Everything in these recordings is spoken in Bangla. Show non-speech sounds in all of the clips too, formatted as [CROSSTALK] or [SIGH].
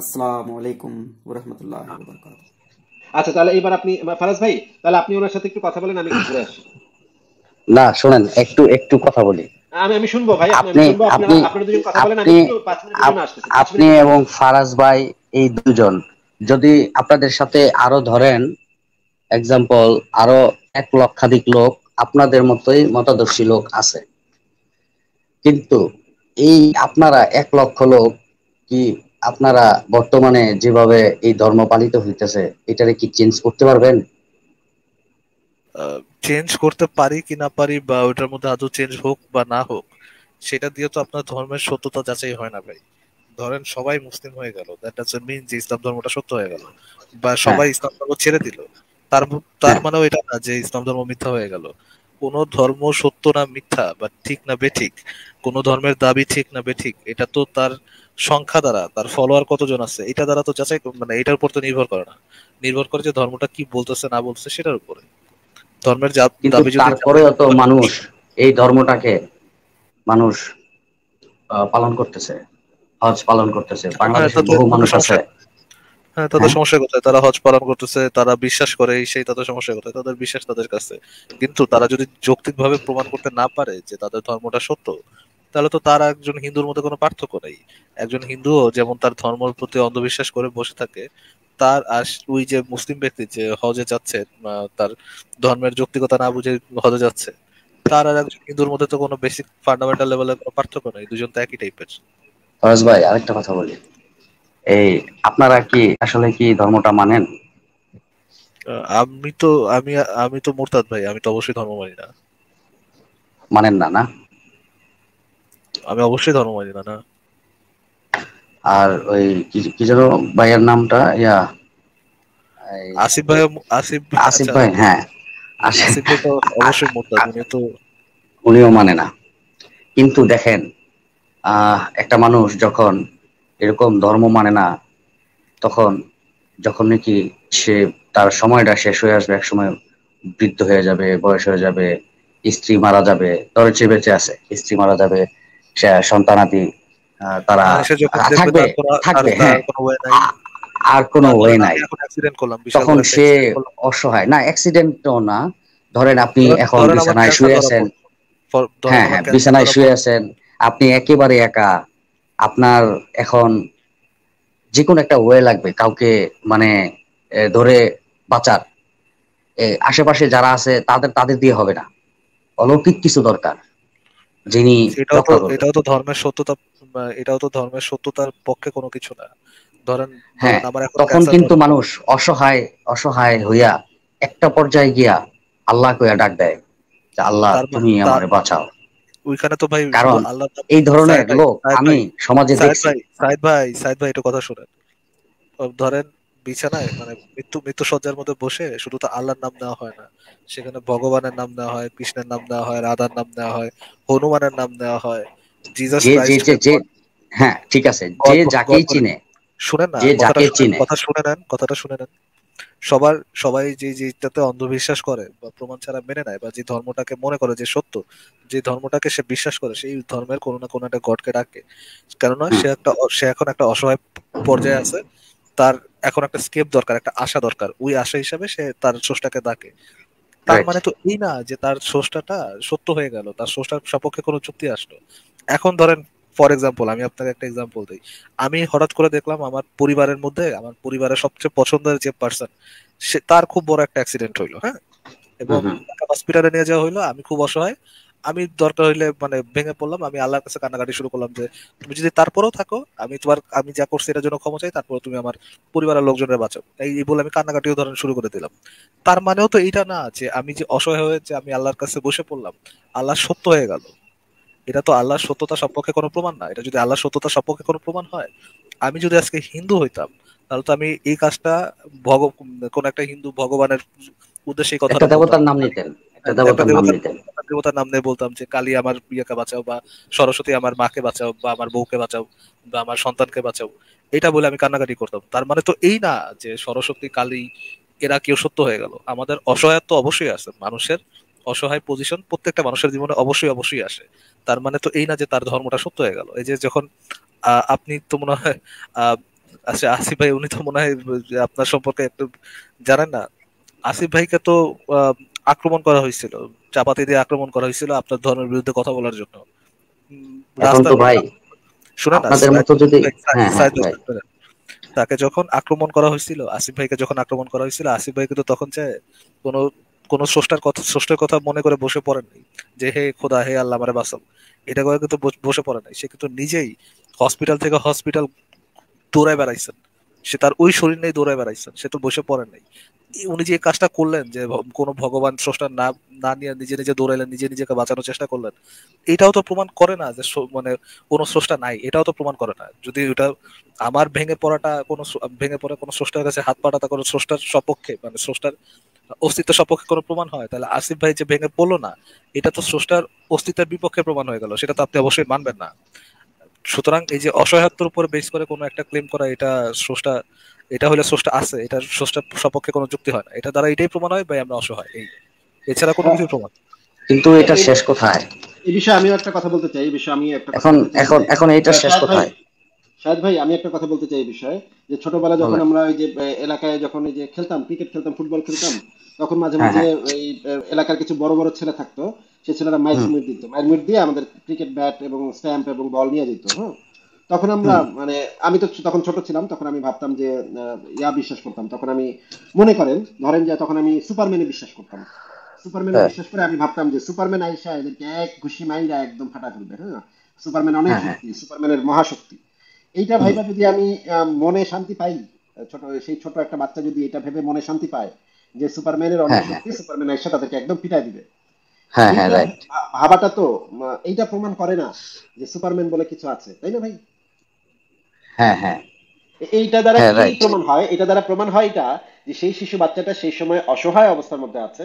আসসালামু আলাইকুম আচ্ছা তাহলে এবার আপনি ফারাজ ভাই তাহলে আপনি ওনার সাথে একটু কথা বলেন আমি ঘুরে আসি না শুনেন একটু একটু কথা বলি আমি আমি শুনবো ভাই আপনি আপনি আপনি এবং ফারাজ ভাই এই দুজন যদি আপনাদের সাথে আরো ধরেন এক্সাম্পল আরো এক লক্ষাধিক লোক আপনাদের মতোই মতাদর্শী লোক আছে কিন্তু এই আপনারা এক লক্ষ লোক কি আপনারা বর্তমানে যেভাবে এই ধর্ম পালিত হইতেছে এটারে কি চেঞ্জ করতে পারবেন চেঞ্জ করতে পারি কি না পারি বা ওটার মধ্যে আদৌ চেঞ্জ হোক বা না হোক সেটা দিয়ে তো আপনার ধর্মের সত্যতা যাচাই হয় না ভাই ধরেন সবাই মুসলিম হয়ে গেল দ্যাট ডাজন্ট মিন যে ইসলাম ধর্মটা সত্য হয়ে গেল বা হ্যাঁ। সবাই ইসলাম ধর্ম ছেড়ে দিল তার হ্যাঁ। তার মানেও এটা না যে ইসলাম ধর্ম মিথ্যা হয়ে গেল কোন ধর্ম সত্য না মিথ্যা বা ঠিক না বেঠিক কোন ধর্মের দাবি ঠিক না বেঠিক এটা তো তার আহ সংখ্যা দ্বারা তার ফলোয়ার কতজন আছে এটা দ্বারা তো যাচাই মানে এটার উপর তো নির্ভর করে না নির্ভর করে যে ধর্মটা কি বলতেছে না বলতেছে সেটার উপরে ধর্মের দাবি যদি তারপরেও তো মানুষ এই ধর্মটাকে মানুষ পালন করতেছে হজ পালন করতেছে হ্যাঁ, বাংলাদেশে বহু মানুষ আছে হ্যাঁ তাদের হ্যাঁ। সমস্যা কোথায় তারা হজ পালন করতেছে তারা বিশ্বাস করে সেই তাদের সমস্যা কোথায় তাদের বিশ্বাস তাদের কাছে কিন্তু তারা যদি যৌক্তিকভাবে প্রমাণ করতে না পারে যে তাদের ধর্মটা সত্য তাহলে তো তার একজন হিন্দুর মধ্যে কোনো পার্থক্য নেই একজন হিন্দুও যেমন তার ধর্মের প্রতি অন্ধবিশ্বাস করে বসে থাকে তার আর ওই যে মুসলিম ব্যক্তি যে হজে যাচ্ছে তার ধর্মের যৌক্তিকতা না বুঝে হজে যাচ্ছে তার আর একজন হিন্দুর মধ্যে তো কোনো বেসিক ফান্ডামেন্টাল কোনো পার্থক্য নেই দুজন তো একই টাইপের ফরাজ ভাই আরেকটা কথা বলি এই আপনারা কি আসলে কি ধর্মটা মানেন আমি তো আমি আমি তো মুরতাদ ভাই আমি তো অবশ্যই ধর্ম মানি না মানেন না না আমি অবশ্যই ধর্ম না আর ওই কি যেন ভাইয়ের নামটা ইয়া আসিফ ভাই আসিফ আসিফ আচ্ছা। ভাই হ্যাঁ আসিফ তো অবশ্যই মোরতাদ উনি তো উনিও মানে না কিন্তু দেখেন একটা মানুষ যখন এরকম ধর্ম মানে না তখন যখন নাকি সে তার সময়টা শেষ হয়ে আসবে এক সময় বৃদ্ধ হয়ে যাবে বয়স হয়ে যাবে স্ত্রী মারা যাবে ধরেন সে বেঁচে আছে স্ত্রী মারা যাবে সন্তানাদি তারা মানে থাকবে থাকবে হ্যাঁ আর কোনো ওয়ে নাই তখন সে অসহায় না অ্যাক্সিডেন্টও না ধরেন আপনি এখন বিছানায় শুয়ে আছেন হ্যাঁ হ্যাঁ বিছানায় শুয়ে আছেন আপনি একেবারে একা আপনার এখন যে কোনো একটা ওয়ে লাগবে কাউকে মানে ধরে বাঁচার আশেপাশে যারা আছে তাদের তাদের দিয়ে হবে না অলৌকিক কিছু দরকার যিনি এটাও তো এটাও তো ধর্মের সত্যতা এটাও তো ধর্মের সত্যতার পক্ষে কোনো কিছু না ধরেন হ্যাঁ, তখন কিন্তু মানুষ অসহায় অসহায় হইয়া একটা পর্যায়ে গিয়া আল্লাহ কইয়া ডাক দেয় যে আল্লাহ তুমি আমারে বাঁচাও ওইখানে তো ভাই কারণ এই ধরনের লোক আমি সমাজে দেখছি সাইদ ভাই সাইদ ভাই একটু কথা শুনেন ধরেন বিছানায় মানে মৃত্যু মৃত্যু সজ্জার মধ্যে বসে শুধু তো আল্লাহর নাম নেওয়া হয় না সেখানে ভগবানের নাম নেওয়া হয় কৃষ্ণের নাম নেওয়া হয় রাধার নাম নেওয়া হয় হনুমানের নাম নেওয়া হয় জিজাস হ্যাঁ ঠিক আছে যে যাকেই চিনে শুনেন না কথা শুনে নেন কথাটা শুনে নেন সবার সবাই যে যেটাতে অন্ধবিশ্বাস করে বা প্রমাণ ছাড়া মেনে নেয় বা যে ধর্মটাকে মনে করে যে সত্য যে ধর্মটাকে সে বিশ্বাস করে সেই ধর্মের কোনো না কোনো একটা গডকে ডাকে কেননা সে একটা সে এখন একটা অসহায় পর্যায়ে আছে তার এখন একটা স্কেপ দরকার একটা আশা দরকার ওই আশা হিসাবে সে তার স্রষ্টাকে ডাকে তার মানে তো এই না যে তার স্রষ্টাটা সত্য হয়ে গেল তার স্রষ্টার সপক্ষে কোনো চুক্তি আসলো এখন ধরেন ফর এক্সাম্পল আমি আপনাকে একটা এক্সাম্পল দিই আমি হঠাৎ করে দেখলাম আমার পরিবারের মধ্যে আমার পরিবারের সবচেয়ে পছন্দের যে পার্সন সে তার খুব বড় একটা অ্যাক্সিডেন্ট হইলো হ্যাঁ এবং হসপিটালে নিয়ে যাওয়া হইলো আমি খুব অসহায় আমি দরকার হইলে মানে ভেঙে পড়লাম আমি আল্লাহর কাছে কান্নাকাটি শুরু করলাম যে তুমি যদি তারপরেও থাকো আমি তোমার আমি যা করছি এটার জন্য ক্ষমা চাই তারপর তুমি আমার পরিবারের লোকজনের বাঁচো এই বলে আমি কান্নাকাটিও ধরেন শুরু করে দিলাম তার মানেও তো এটা না যে আমি যে অসহায় হয়ে যে আমি আল্লাহর কাছে বসে পড়লাম আল্লাহ সত্য হয়ে গেল এটা তো আল্লাহর সত্যতা সম্পর্কে কোনো প্রমাণ না এটা যদি আল্লাহর সত্যতা সম্পর্কে কোনো প্রমাণ হয় আমি যদি আজকে হিন্দু হইতাম তাহলে তো আমি এই কাজটা ভগ কোন একটা হিন্দু ভগবানের উদ্দেশ্যে কথা দেবতার নাম নিতেন দেবতার নাম নিতেন দেবতার নাম নিয়ে বলতাম যে কালী আমার প্রিয়াকে বাঁচাও বা সরস্বতী আমার মাকে বাঁচাও বা আমার বউকে বাঁচাও বা আমার সন্তানকে বাঁচাও এটা বলে আমি কান্নাকাটি করতাম তার মানে তো এই না যে সরস্বতী কালী এরা কেউ সত্য হয়ে গেল আমাদের অসহায়ত্ব অবশ্যই আছে মানুষের অসহায় পজিশন প্রত্যেকটা মানুষের জীবনে অবশ্যই অবশ্যই আসে তার মানে তো এই না যে তার ধর্মটা সত্য হয়ে গেল এই যে যখন আপনি তো মনে হয় আচ্ছা আসিফ ভাই উনি তো মনে হয় আপনার সম্পর্কে একটু জানেন না আসিফ ভাইকে তো আক্রমণ করা হয়েছিল চাপাতি দিয়ে আক্রমণ করা হয়েছিল আপনার ধর্মের বিরুদ্ধে কথা বলার জন্য হ্যাঁ, হ্যাঁ, তাকে যখন আক্রমণ করা হয়েছিল আসিফ ভাইকে যখন আক্রমণ করা হয়েছিল আসিফ ভাইকে তো তখন চায় কোনো কোন স্রষ্টার কথা স্রষ্টের কথা মনে করে বসে পড়ে নাই যে হে খোদা হে আল্লাহ মারে বাঁচাও এটা কিন্তু বসে পড়ে নাই সে কিন্তু নিজেই হসপিটাল থেকে হসপিটাল দৌড়ায় বেড়াইছেন সে তার ওই শরীর নিয়ে দৌড়ে বেড়াইছেন সে তো বসে পড়েন নাই উনি যে কাজটা করলেন যে কোনো ভগবান স্রষ্টার না না নিয়ে নিজে নিজে দৌড়াইলেন নিজে নিজেকে বাঁচানোর চেষ্টা করলেন এটাও তো প্রমাণ করে না যে মানে কোনো স্রষ্টা নাই এটাও তো প্রমাণ করে না যদি ওটা আমার ভেঙে পড়াটা কোনো ভেঙে পড়া কোনো স্রষ্টার কাছে হাত পাটা তা কোনো স্রষ্টার সপক্ষে মানে স্রষ্টার অস্তিত্ব সপক্ষে কোনো প্রমাণ হয় তাহলে আসিফ ভাই যে ভেঙে পড়লো না এটা তো স্রষ্টার অস্তিত্বের বিপক্ষে প্রমাণ হয়ে গেল সেটা তো আপনি অবশ্যই মানবেন না সুতরাং এই যে অসহায়ত্বর উপর বেস করে কোনো একটা ক্লেম করা এটা স্রষ্টা এটা হলে স্রষ্টা আছে এটা স্রষ্টা সপক্ষে কোনো যুক্তি হয় না এটা দ্বারা এটাই প্রমাণ হয় ভাই আমরা অসহায় এই এছাড়া কোনো কিছু প্রমাণ কিন্তু এটা শেষ কোথায় এই বিষয়ে আমিও একটা কথা বলতে চাই এই বিষয়ে আমি একটা এখন এখন এখন এটা শেষ কোথায় সাহেদ ভাই আমি একটা কথা বলতে চাই এই বিষয়ে যে ছোটবেলা যখন আমরা ওই যে এলাকায় যখন এই যে খেলতাম ক্রিকেট খেলতাম ফুটবল খেলতাম তখন মাঝে হ্যাঁ, মাঝে এই হ্যাঁ। এলাকার কিছু বড় বড় ছেলে থাকতো সে ছিল মাইক মিট দিত মাইক মিট দিয়ে আমাদের ক্রিকেট ব্যাট এবং স্ট্যাম্প এবং বল নিয়ে যেত হ্যাঁ তখন আমরা মানে আমি তো তখন ছোট ছিলাম তখন আমি ভাবতাম যে ইয়া বিশ্বাস করতাম তখন আমি মনে করেন ধরেন যে তখন আমি সুপারম্যানে বিশ্বাস করতাম সুপারম্যানে হ্যাঁ। বিশ্বাস করে আমি ভাবতাম যে সুপারম্যান আইসা এদেরকে এক ঘুষি মাইরা একদম ফাটা ফেলবে হ্যাঁ সুপারম্যান অনেক হ্যাঁ, হ্যাঁ। শক্তি সুপারম্যানের মহাশক্তি এইটা ভাইবা যদি আমি মনে শান্তি পাই ছোট সেই ছোট একটা বাচ্চা যদি এটা ভেবে মনে শান্তি পায় যে সুপারম্যানের অনেক শক্তি সুপারম্যান আইসা তাদেরকে একদম পিটাই দিবে হ্যাঁ হ্যাঁ রাইট ভাবাটা তো এইটা প্রমাণ করে না যে সুপারম্যান বলে কিছু আছে তাই না ভাই হ্যাঁ হ্যাঁ এইটা দ্বারা হ্যাঁ, কি প্রমাণ হয় এটা দ্বারা প্রমাণ হয় এটা যে সেই শিশু বাচ্চাটা সেই সময় অসহায় অবস্থার মধ্যে আছে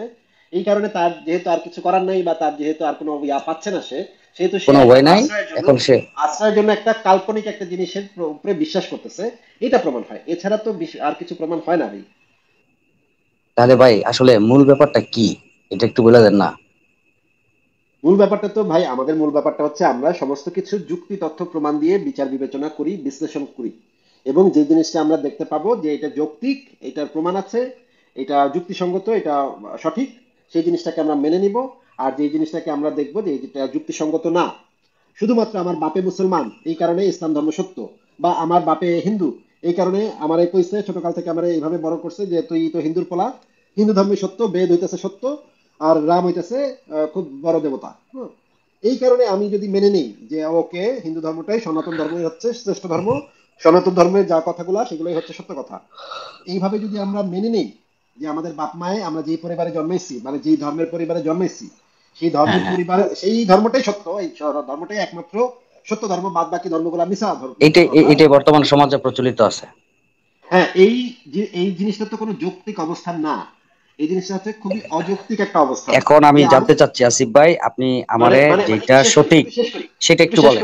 এই কারণে তার যেহেতু আর কিছু করার নাই বা তার যেহেতু আর কোনো ইয়া পাচ্ছে না সে সেহেতু কোনো ভয় নাই এখন সে আশ্রয়ের জন্য একটা কাল্পনিক একটা জিনিসের উপরে বিশ্বাস করতেছে এটা প্রমাণ হয় এছাড়া তো আর কিছু প্রমাণ হয় না ভাই তাহলে ভাই আসলে মূল ব্যাপারটা কি এটা একটু বলে দেন না মূল ব্যাপারটা তো ভাই আমাদের মূল ব্যাপারটা হচ্ছে আমরা সমস্ত কিছু যুক্তি তথ্য প্রমাণ দিয়ে বিচার বিবেচনা করি বিশ্লেষণ করি এবং যে জিনিসটা আমরা দেখতে পাবো যে এটা যৌক্তিক এটার প্রমাণ আছে এটা যুক্তিসঙ্গত এটা সঠিক সেই জিনিসটাকে আমরা মেনে নিব আর যে জিনিসটাকে আমরা দেখবো যে এটা যুক্তিসঙ্গত না শুধুমাত্র আমার বাপে মুসলমান এই কারণে ইসলাম ধর্ম সত্য বা আমার বাপে হিন্দু এই কারণে আমার এই কইছে ছোটকাল থেকে আমার এইভাবে বড় করছে যে তুই তো হিন্দুর পোলা হিন্দু ধর্মে সত্য বেদ হইতেছে সত্য আর রাম হইতেছে খুব বড় দেবতা এই কারণে আমি যদি মেনে নিই যে ওকে হিন্দু ধর্মটাই সনাতন ধর্মই হচ্ছে শ্রেষ্ঠ ধর্ম সনাতন ধর্মের যা কথাগুলো সেগুলোই হচ্ছে সত্য কথা এইভাবে যদি আমরা মেনে নিই যে আমাদের বাপ মায়ে আমরা যে পরিবারে জন্মেছি মানে যে ধর্মের পরিবারে জন্মেছি সেই ধর্মের হ্যাঁ, হ্যাঁ। পরিবার সেই ধর্মটাই সত্য এই ধর্মটাই একমাত্র সত্য ধর্ম বাদ বাকি ধর্মগুলো মিশা ধর্ম এটাই বর্তমান সমাজে প্রচলিত আছে হ্যাঁ এই যে এই জিনিসটা তো কোনো যৌক্তিক অবস্থান না এই খুবই অযৌক্তিক একটা অবস্থা এখন আমি জানতে চাচ্ছি আসিফ ভাই আপনি মানে আমারে মানে যেটা সঠিক সেটা একটু বলেন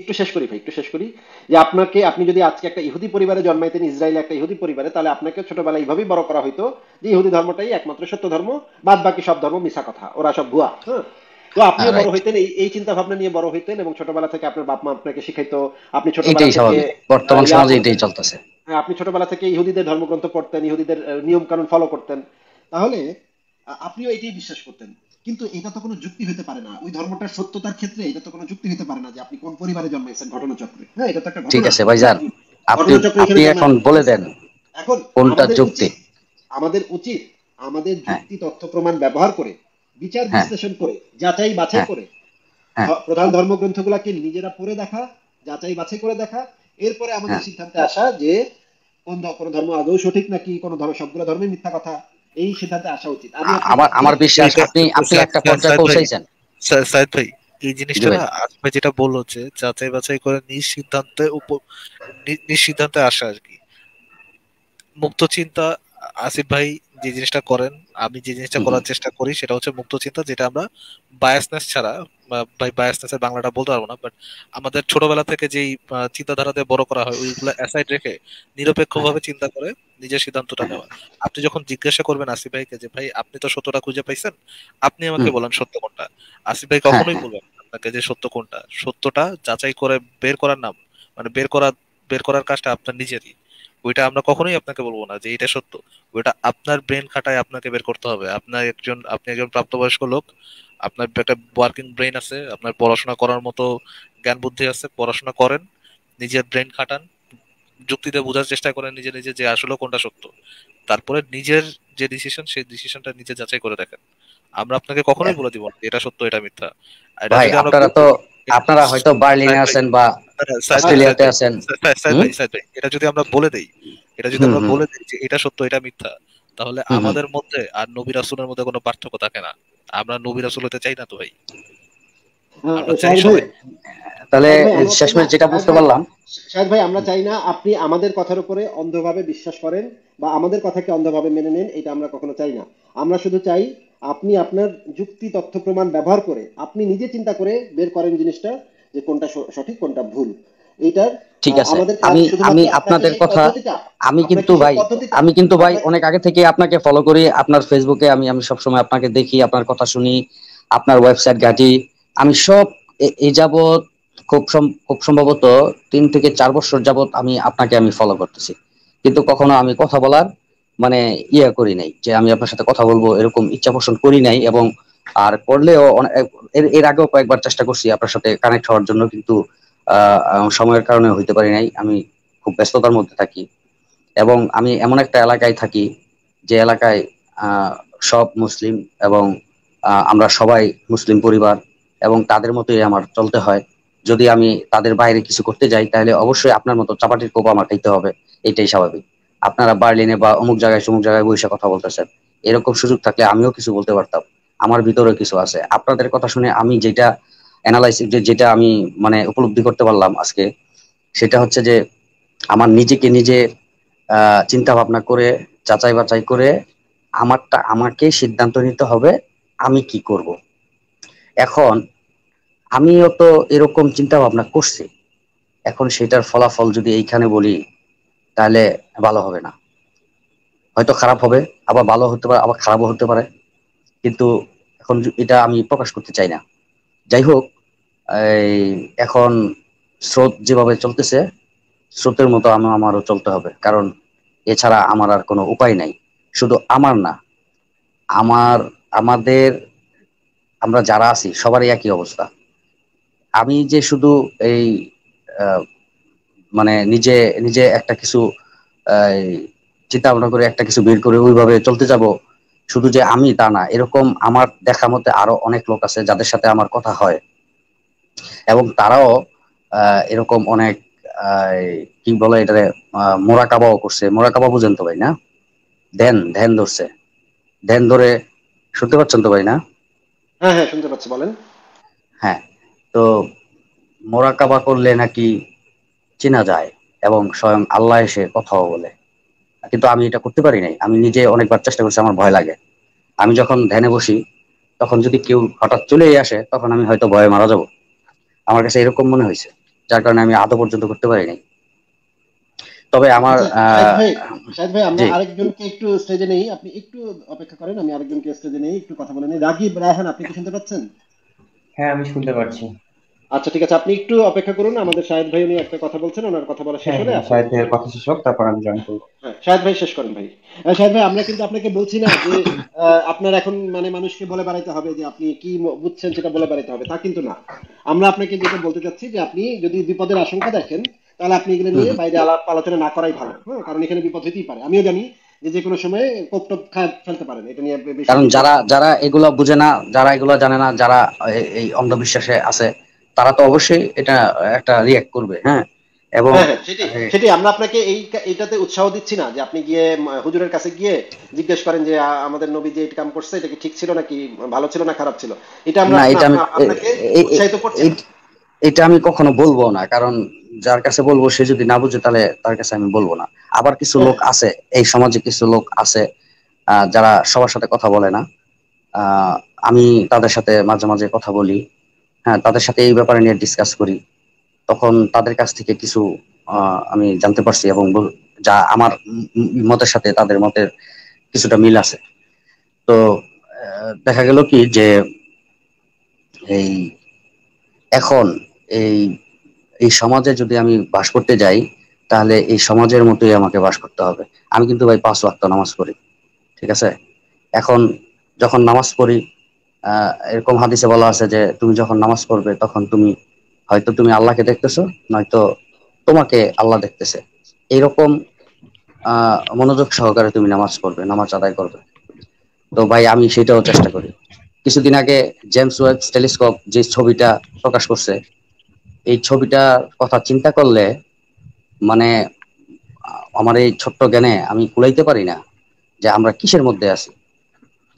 একটু শেষ করি ভাই একটু শেষ করি যে আপনাকে আপনি যদি আজকে একটা ইহুদি পরিবারে জন্মাইতেন ইসরায়েলে একটা ইহুদি পরিবারে তাহলে আপনাকে ছোটবেলায় এইভাবেই বড় করা হইতো যে ইহুদি ধর্মটাই একমাত্র সত্য ধর্ম বাদ বাকি সব ধর্ম মিশা কথা ওরা সব ভুয়া হ্যাঁ? তো আপনি বড় হইতেন এই চিন্তা ভাবনা নিয়ে বড় হইতেন এবং ছোটবেলা থেকে আপনার বাপ মা আপনাকে শিখাইতো আপনি ছোটবেলা থেকে হ্যাঁ, আপনি ছোটবেলা থেকে ইহুদিদের ধর্মগ্রন্থ পড়তেন ইহুদিদের নিয়ম কানুন ফলো করতেন তাহলে আপনিও এটাই বিশ্বাস করতেন কিন্তু এটা তো কোনো যুক্তি হতে পারে না ওই ধর্মটার সত্যতার ক্ষেত্রে এটা তো কোনো যুক্তি হতে পারে না যে আপনি কোন পরিবারে জন্মেছেন ঘটনাচক্রে হ্যাঁ এটা তো একটা ঠিক আছে ভাইজান আপনি আপনি এখন বলে দেন এখন কোনটা যুক্তি আমাদের উচিত আমাদের হ্যাঁ। যুক্তি তথ্য প্রমাণ ব্যবহার করে বিচার হ্যাঁ। বিশ্লেষণ করে যাচাই বাছাই হ্যাঁ। করে প্রধান ধর্মগ্রন্থগুলোকে নিজেরা পড়ে দেখা যাচাই বাছাই করে দেখা এরপরে আমাদের সিদ্ধান্তে আসা যে কোন ধর্ম আদৌ সঠিক নাকি কোন ধর্ম সবগুলো ধর্মে মিথ্যা কথা এই সিদ্ধান্তে আসা উচিত আমার আমার বিশ্বাস আপনি আপনি একটা পর্যায়ে পৌঁছেছেন সাইদ ভাই এই জিনিসটা আসবে যেটা বললো যে যাচাই বাছাই করে নিজ সিদ্ধান্তে উপর নিজ সিদ্ধান্তে আসা আর কি মুক্ত চিন্তা আসিফ ভাই যে জিনিসটা করেন আমি যে জিনিসটা করার চেষ্টা করি সেটা হচ্ছে মুক্ত চিন্তা যেটা আমরা বায়াসনেস ছাড়া বাই বায়াসনেসের বাংলাটা বলতে পারবো না বাট আমাদের ছোটবেলা থেকে যেই চিন্তাধারাতে বড় করা হয় ওইগুলো অ্যাসাইড রেখে নিরপেক্ষভাবে হ্যাঁ। চিন্তা করে নিজের সিদ্ধান্তটা নেওয়া আপনি যখন জিজ্ঞাসা করবেন আসিফ ভাইকে যে ভাই আপনি তো সত্যটা খুঁজে পাইছেন আপনি আমাকে বলেন সত্য কোনটা আসিফ ভাই হ্যাঁ, কখনোই হ্যাঁ। বলবেন আপনাকে যে সত্য কোনটা সত্যটা যাচাই করে বের করার নাম মানে বের করা বের করার কাজটা আপনার নিজেরই ওইটা আমরা কখনোই আপনাকে বলবো না যে এটা সত্য ওইটা আপনার ব্রেন খাটায় আপনাকে বের করতে হবে আপনার একজন আপনি একজন প্রাপ্তবয়স্ক লোক আপনার একটা ওয়ার্কিং ব্রেন আছে আপনার পড়াশোনা করার মতো জ্ঞান বুদ্ধি আছে পড়াশোনা করেন নিজের ব্রেন খাটান যুক্তিতে বোঝার চেষ্টা করেন নিজে নিজে যে আসলে কোনটা সত্য তারপরে নিজের যে ডিসিশন সেই ডিসিশনটা নিজে যাচাই করে দেখেন আমরা আপনাকে কখনোই হ্যাঁ। বলে দিব না এটা সত্য এটা মিথ্যা ভাই আপনারা তো আপনারা হয়তো বার্লিনে আছেন বা অস্ট্রেলিয়াতে আছেন এটা যদি আমরা বলে দেই এটা যদি আমরা বলে দেই যে এটা সত্য এটা মিথ্যা তাহলে আমাদের মধ্যে আর নবী রাসূলের মধ্যে কোনো পার্থক্য থাকে না আমরা নবী রাসূল হতে চাই না তো ভাই হ্যাঁ, তাহলে শেষমেশ যেটা বুঝতে পারলাম শাহেদ ভাই আমরা চাই না আপনি আমাদের কথার উপরে অন্ধভাবে বিশ্বাস করেন বা আমাদের কথাকে অন্ধভাবে মেনে নেন এটা আমরা কখনো চাই না আমরা শুধু চাই আপনি আপনার যুক্তি তথ্য প্রমাণ ব্যবহার করে আপনি নিজে চিন্তা করে বের করেন জিনিসটা যে কোনটা সঠিক কোনটা ভুল এইটার ঠিক আছে আমি আমি আপনাদের কথা আমি কিন্তু ভাই আমি কিন্তু ভাই অনেক আগে থেকে আপনাকে ফলো করি আপনার ফেসবুকে আমি আমি সব সময় আপনাকে দেখি আপনার কথা শুনি আপনার ওয়েবসাইট ঘাঁটি আমি সব এই যাবত খুব খুব সম্ভবত তিন থেকে চার বছর যাবত আমি আপনাকে আমি ফলো করতেছি কিন্তু কখনো আমি কথা বলার মানে ইয়ে করি নাই যে আমি আপনার সাথে কথা বলবো এরকম ইচ্ছা পোষণ করি নাই এবং আর করলেও এর আগেও কয়েকবার চেষ্টা করছি আপনার সাথে কানেক্ট হওয়ার জন্য কিন্তু সময়ের কারণে হইতে পারি নাই আমি খুব ব্যস্ততার মধ্যে থাকি এবং আমি এমন একটা এলাকায় থাকি যে এলাকায় সব মুসলিম এবং আমরা সবাই মুসলিম পরিবার এবং তাদের মতোই আমার চলতে হয় যদি আমি তাদের বাইরে কিছু করতে যাই তাহলে অবশ্যই আপনার মতো চাপাটির কোপ আমার খাইতে হবে এটাই স্বাভাবিক আপনারা বার্লিনে বা অমুক জায়গায় সমুক জায়গায় বসে কথা বলতেছেন এরকম সুযোগ থাকলে আমিও কিছু বলতে পারতাম আমার ভিতরে কিছু আছে আপনাদের কথা শুনে আমি যেটা অ্যানালাইসিস যেটা আমি মানে উপলব্ধি করতে পারলাম আজকে সেটা হচ্ছে যে আমার নিজেকে নিজে চিন্তা ভাবনা করে যাচাই বাচাই করে আমারটা আমাকে সিদ্ধান্ত নিতে হবে আমি কি করব এখন আমিও তো এরকম চিন্তা ভাবনা করছি এখন সেটার ফলাফল যদি এইখানে বলি তাহলে ভালো হবে না হয়তো খারাপ হবে আবার ভালো হতে পারে আবার খারাপও হতে পারে কিন্তু এখন এটা আমি প্রকাশ করতে চাই না যাই হোক এখন স্রোত যেভাবে চলতেছে স্রোতের মতো আমি আমারও চলতে হবে কারণ এছাড়া আমার আর কোনো উপায় নাই শুধু আমার না আমার আমাদের আমরা যারা আছি সবারই একই অবস্থা আমি যে শুধু এই মানে নিজে নিজে একটা কিছু চিন্তা ভাবনা করে একটা কিছু বের করে ওইভাবে চলতে যাব শুধু যে আমি তা না এরকম আমার দেখা মতে আরো অনেক লোক আছে যাদের সাথে আমার কথা হয় এবং তারাও এরকম অনেক কি বলে এটারে মোরাকাবাও করছে মোরাকাবা বুঝেন তো ভাই না ধ্যান ধ্যান ধরছে ধ্যান ধরে শুনতে পাচ্ছেন তো ভাই না হ্যাঁ হ্যাঁ শুনতে পাচ্ছি বলেন হ্যাঁ তো মোরাকাবা করলে নাকি চেনা যায় এবং স্বয়ং আল্লাহ এসে কথাও বলে কিন্তু আমি এটা করতে পারি নাই আমি নিজে অনেকবার চেষ্টা করছি আমার ভয় লাগে আমি যখন ধ্যানে বসি তখন যদি কেউ হঠাৎ চলে আসে তখন আমি হয়তো ভয়ে মারা যাব আমার কাছে এরকম মনে হয়েছে যার কারণে আমি আদৌ পর্যন্ত করতে পারি নাই তবে আমার আচ্ছা, আরেকজনকে একটু স্টেজে নেই আপনি একটু অপেক্ষা করেন আমি আরেকজনকে স্টেজে নেই একটু কথা বলে নেই রাগিব রায়হান আপনি কি শুনতে পাচ্ছেন হ্যাঁ আমি শুনতে পাচ্ছি আচ্ছা ঠিক আছে আপনি একটু অপেক্ষা করুন আমাদের শাহেদ ভাই উনি একটা কথা বলছেন ওনার কথা বলা শেষ হ্যাঁ, হলে হ্যাঁ, শাহেদ ভাইয়ের কথা শেষ হোক তারপর আমি জয়েন করব হ্যাঁ শাহেদ ভাই শেষ করেন ভাই শাহেদ ভাই আমরা কিন্তু আপনাকে বলছি না যে আপনার এখন মানে মানুষকে বলে বেড়াইতে হবে যে আপনি কি বুঝছেন সেটা বলে বেড়াইতে হবে তা কিন্তু না আমরা আপনাকে যেটা বলতে চাচ্ছি যে আপনি যদি বিপদের আশঙ্কা দেখেন তাহলে আপনি এগুলো নিয়ে বাইরে আলাপ আলোচনা না করাই ভালো হ্যাঁ কারণ এখানে বিপদ হতেই পারে আমিও জানি যে যে কোনো সময় কোপটপ ফেলতে পারেন এটা নিয়ে কারণ যারা যারা এগুলো বুঝে না যারা এগুলো জানে না যারা এই অন্ধবিশ্বাসে আছে তারা তো অবশ্যই এটা একটা রিয়াক্ট করবে হ্যাঁ এবং হ্যাঁ, হ্যাঁ, হ্যাঁ। আমরা আপনাকে এই এটাতে উৎসাহ দিচ্ছি না যে আপনি গিয়ে হুজুরের কাছে গিয়ে জিজ্ঞেস করেন যে আমাদের নবী যে এটা কাম করছে এটা কি ঠিক ছিল নাকি ভালো ছিল না খারাপ ছিল এটা আমরা এটা আমি এটা আমি কখনো বলবো না কারণ যার কাছে বলবো সে যদি না বুঝে তাহলে তার কাছে আমি বলবো না আবার কিছু লোক আছে এই সমাজে কিছু লোক আছে যারা সবার সাথে কথা বলে না আমি তাদের সাথে মাঝে মাঝে কথা বলি হ্যাঁ তাদের সাথে এই ব্যাপারে নিয়ে ডিসকাস করি তখন তাদের কাছ থেকে কিছু আমি জানতে পারছি এবং যা আমার মতের সাথে তাদের মতের কিছুটা মিল আছে তো দেখা গেল কি যে এই এখন এই এই সমাজে যদি আমি বাস করতে যাই তাহলে এই সমাজের মতোই আমাকে বাস করতে হবে আমি কিন্তু ভাই পাঁচ ওয়াক্ত নামাজ পড়ি ঠিক আছে এখন যখন নামাজ পড়ি এরকম হাদিসে বলা আছে যে তুমি যখন নামাজ পড়বে তখন তুমি হয়তো তুমি আল্লাহকে দেখতেছো নয়তো তোমাকে আল্লাহ দেখতেছে এইরকম মনোযোগ সহকারে তুমি নামাজ পড়বে নামাজ আদায় করবে তো ভাই আমি সেটাও চেষ্টা করি কিছুদিন আগে জেমস ওয়েব টেলিস্কোপ যে ছবিটা প্রকাশ করছে এই ছবিটার কথা চিন্তা করলে মানে আমার এই ছোট্ট জ্ঞানে আমি কুলাইতে পারি না যে আমরা কিসের মধ্যে আছি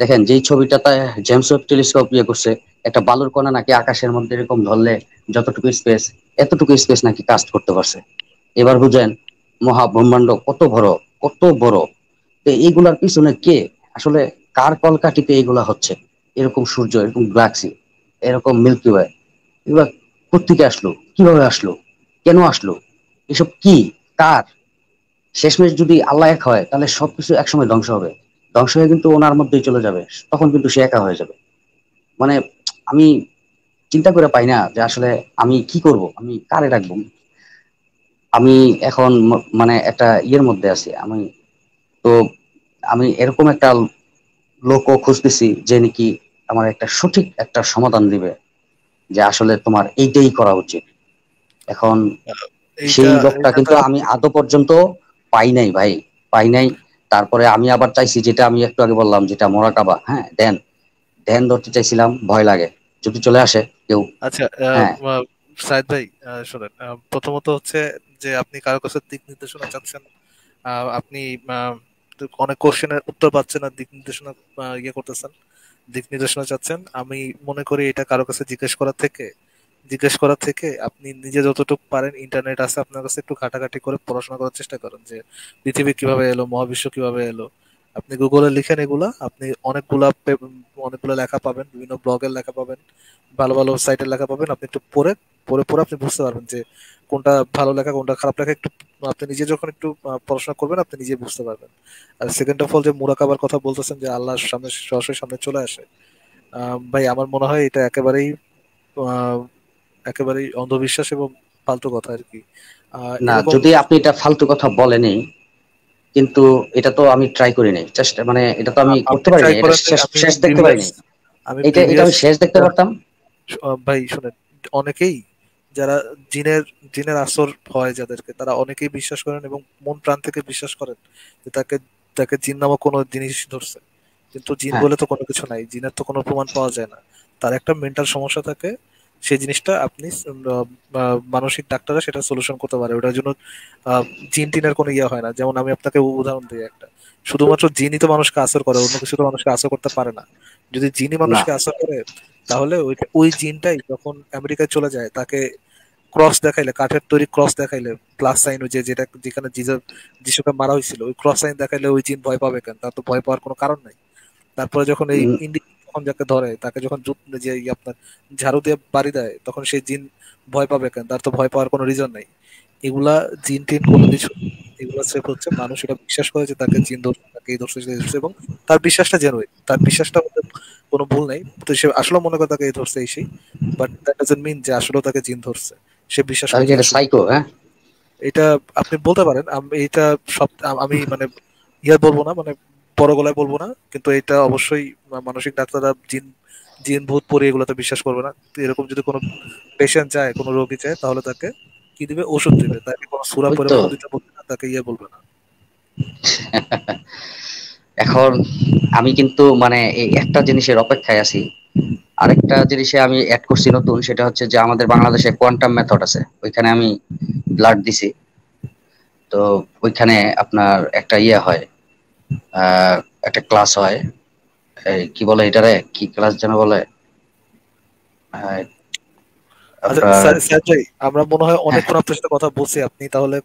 দেখেন যেই ছবিটাতে জেমস ওয়েব টেলিস্কোপ ইয়ে করছে একটা বালুর কণা নাকি আকাশের মধ্যে এরকম ধরলে যতটুকু স্পেস এতটুকু স্পেস নাকি কাস্ট করতে পারছে এবার বুঝেন মহাব্রহ্মাণ্ড কত বড় কত বড় তো এইগুলার পিছনে কে আসলে কার কলকাটিতে এইগুলা হচ্ছে এরকম সূর্য এরকম গ্যালাক্সি এরকম মিল্কি ওয়ে এগুলা কোথেকে আসলো কিভাবে আসলো কেন আসলো এসব কি কার শেষমেশ যদি আল্লাহ এক হয় তাহলে সবকিছু একসময় ধ্বংস হবে ধ্বংস হয়ে কিন্তু ওনার মধ্যেই চলে যাবে তখন কিন্তু সে একা হয়ে যাবে মানে আমি চিন্তা করে পাই না যে আসলে আমি কি করব আমি কারে রাখবো আমি এখন মানে একটা ইয়ের মধ্যে আছি আমি তো আমি এরকম একটা লোকও খুঁজতেছি যে নাকি আমার একটা সঠিক একটা সমাধান দিবে যে আসলে তোমার এইটাই করা উচিত এখন সেই লোকটা কিন্তু আমি আদৌ পর্যন্ত পাই নাই ভাই পাই নাই তারপরে আমি আবার চাইছি যেটা আমি একটু আগে বললাম যেটা মোরাকাবা হ্যাঁ দেন দেন ধরতে চাইছিলাম ভয় লাগে যদি চলে আসে কেউ আচ্ছা হ্যাঁ। সাইদ ভাই শোনেন প্রথমত হচ্ছে যে আপনি কারো কাছে দিক নির্দেশনা চাচ্ছেন আপনি অনেক কোশ্চেনের উত্তর পাচ্ছেন আর দিক নির্দেশনা ইয়ে করতেছেন দিক নির্দেশনা চাচ্ছেন আমি মনে করি এটা কারো কাছে জিজ্ঞেস করার থেকে জিজ্ঞেস করা থেকে আপনি নিজে যতটুকু পারেন ইন্টারনেট আছে আপনার কাছে একটু ঘাটাঘাটি করে পড়াশোনা করার চেষ্টা করেন যে পৃথিবী কিভাবে এলো মহাবিশ্ব কিভাবে এলো আপনি গুগলে লিখেন এগুলা আপনি অনেকগুলা অনেকগুলো লেখা পাবেন বিভিন্ন ব্লগের লেখা পাবেন ভালো ভালো সাইটের লেখা পাবেন আপনি একটু পড়ে পড়ে পড়ে আপনি বুঝতে পারবেন যে কোনটা ভালো লেখা কোনটা খারাপ লেখা একটু আপনি নিজে যখন একটু পড়াশোনা করবেন আপনি নিজে বুঝতে পারবেন আর সেকেন্ড অফ অল যে মুরাকাবার কথা বলতেছেন যে আল্লাহর সামনে সরাসরি সামনে চলে আসে ভাই আমার মনে হয় এটা একেবারেই একেবারে অন্ধবিশ্বাস এবং ফালতু কথা আর কি না যদি আপনি এটা ফালতু কথা বলেনি কিন্তু এটা তো আমি ট্রাই করি নাই চেষ্টা মানে এটা তো আমি করতে পারি এটা শেষ দেখতে পারি আমি এটা এটা আমি শেষ দেখতে পারতাম ভাই শুনেন অনেকেই যারা জিনের জিনের আসর হয় যাদেরকে তারা অনেকেই বিশ্বাস করেন এবং মন প্রাণ থেকে বিশ্বাস করেন যে তাকে তাকে জিন নামক কোনো জিনিস ধরছে কিন্তু জিন হ্যাঁ। বলে তো কোনো কিছু নাই জিনের তো কোনো প্রমাণ পাওয়া যায় না তার একটা মেন্টাল সমস্যা থাকে সেই জিনিসটা আপনি মানসিক ডাক্তাররা সেটা সলিউশন করতে পারে ওটার জন্য জিন টিনের কোনো ইয়ে হয় না যেমন আমি আপনাকে উদাহরণ দিই একটা শুধুমাত্র জিনই তো মানুষকে আসর করে অন্য কিছু তো মানুষকে আসর করতে পারে না যদি জিনই মানুষকে আসর করে তাহলে ওই ওই জিনটাই যখন আমেরিকায় চলে যায় তাকে ক্রস দেখাইলে কাঠের তৈরি ক্রস দেখাইলে প্লাস সাইন ওই যেটা যেখানে জিজা যিশুকে মারা হয়েছিল ওই ক্রস সাইন দেখাইলে ওই জিন ভয় পাবে কেন তার তো ভয় পাওয়ার কোনো কারণ নাই তারপরে যখন এই ইন্ডিয়া যখন যাকে ধরে তাকে যখন যে ইয়ে আপনার ঝাড়ু দিয়ে বাড়ি দেয় তখন সেই জিন ভয় পাবে কেন তার তো ভয় পাওয়ার কোনো রিজন নাই এগুলা জিন টিন কোনো কিছু এগুলা সেফ হচ্ছে মানুষ এটা বিশ্বাস করে যে তাকে জিন ধরছে তাকে এই ধরছে ধরছে এবং তার বিশ্বাসটা জেনুইন তার বিশ্বাসটা কোনো ভুল নাই তো সে আসলে মনে করে তাকে এই ধরছে এই সেই বাট দ্যাট ডাজেন্ট মিন যে আসলে তাকে জিন ধরছে সে বিশ্বাস করে এটা সাইকো হ্যাঁ এটা আপনি বলতে পারেন আমি এটা সব আমি মানে ইয়া বলবো না মানে বড় গলায় বলবো না কিন্তু এটা অবশ্যই মানসিক ডাক্তাররা জিন জিন ভূত পরে এগুলোতে বিশ্বাস করবে না এরকম যদি কোনো পেশেন্ট চায় কোনো রোগী চায় তাহলে তাকে কি দিবে ওষুধ দিবে তাকে কোনো সুরা পরে দিতে বলবে না তাকে ইয়ে বলবে না [LAUGHS] এখন আমি কিন্তু মানে একটা জিনিসের অপেক্ষায় আছি আরেকটা জিনিসে আমি অ্যাড করছি নতুন সেটা হচ্ছে যে আমাদের বাংলাদেশে কোয়ান্টাম মেথড আছে ওইখানে আমি ব্লাড দিছি তো ওইখানে আপনার একটা ইয়ে হয় একটা ক্লাস হয় কি বলে এটারে কি ক্লাস যেন বলে আচ্ছা, আমরা মনে হয় হ্যাঁ। আপনার সাথে কথা বলছি আপনি তাহলে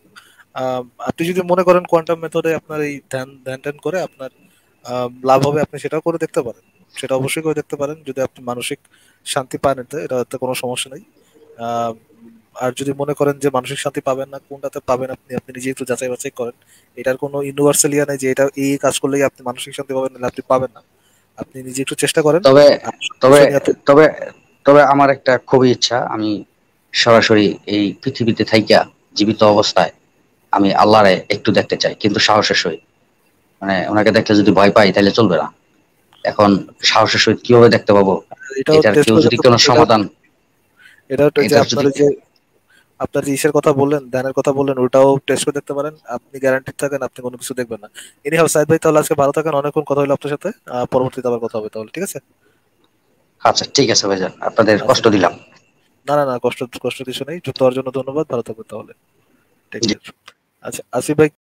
আপনি যদি মনে করেন কোয়ান্টাম মেথডে আপনার এই ধ্যান ধ্যান করে আপনার লাভ হবে আপনি সেটাও করে দেখতে পারেন সেটা অবশ্যই করে দেখতে পারেন যদি আপনি মানসিক শান্তি পান এতে এটা কোনো সমস্যা নেই আর যদি মনে করেন যে মানসিক শান্তি পাবেন না কোনটাতে পাবেন আপনি আপনি নিজে একটু যাচাই বাছাই করেন এটার কোনো ইউনিভার্সাল ইয়া নেই যে এটা এই কাজ করলেই আপনি মানসিক শান্তি পাবেন না আপনি পাবেন না আপনি নিজে একটু চেষ্টা করেন তবে তবে তবে তবে আমার একটা খুবই ইচ্ছা আমি সরাসরি এই পৃথিবীতে থাইকা জীবিত অবস্থায় আমি আল্লাহরে একটু দেখতে চাই কিন্তু সাহসের সহিত মানে ওনাকে দেখতে যদি ভয় পাই তাহলে চলবে না এখন সাহসের সহিত কিভাবে দেখতে পাবো এটার কেউ যদি কোনো সমাধান এটা যে আপনার যে ইসের কথা বললেন ধ্যানের কথা বললেন ওটাও টেস্ট করে দেখতে পারেন আপনি গ্যারান্টি থাকেন আপনি কোনো কিছু দেখবেন না এনি হাউ সাইদ ভাই তাহলে আজকে ভালো থাকেন অনেকক্ষণ কথা হলো আপনার সাথে পরবর্তীতে আবার কথা হবে তাহলে ঠিক আছে আচ্ছা ঠিক আছে ভাইজান আপনাদের আচ্ছা। কষ্ট দিলাম না না না কষ্ট কষ্ট কিছু নেই যুক্ত হওয়ার জন্য ধন্যবাদ ভালো থাকবেন তাহলে ঠিক আছে আচ্ছা আসিফ ভাই